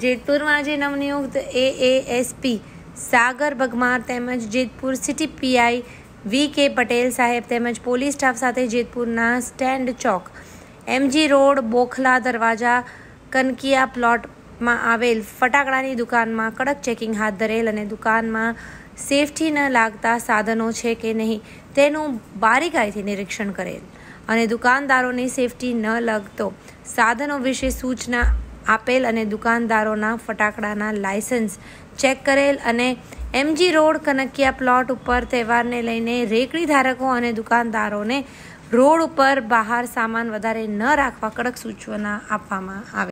જેતપુરમાં જે નવનિયુક્ત એ એ એસપી સાગર ભગમાર તેમજ જેતપુર સિટી પીઆઈ વી કે પટેલ સાહેબ તેમજ પોલીસ સ્ટાફ સાથે જેતપુરના સ્ટેન્ડ ચોક એમજી રોડ બોખલા દરવાજા કનકિયા પ્લોટમાં આવેલ ફટાકડાની દુકાનમાં કડક ચેકિંગ હાથ ધરેલ અને દુકાનમાં સેફટી ન લાગતા સાધનો છે કે નહીં તેનું બારીકાઈથી નિરીક્ષણ કરેલ અને દુકાનદારોની સેફટી ન લાગતો સાધનો વિશે સૂચના આપેલ અને દુકાનદારોના ફટાકડાના લાયસન્સ ચેક કરેલ અને એમજી રોડ કનકિયા પ્લોટ ઉપર તહેવારને લઈને રેકડી ધારકો અને દુકાનદારોને રોડ ઉપર બહાર સામાન વધારે ન રાખવા કડક સૂચના આપવામાં આવે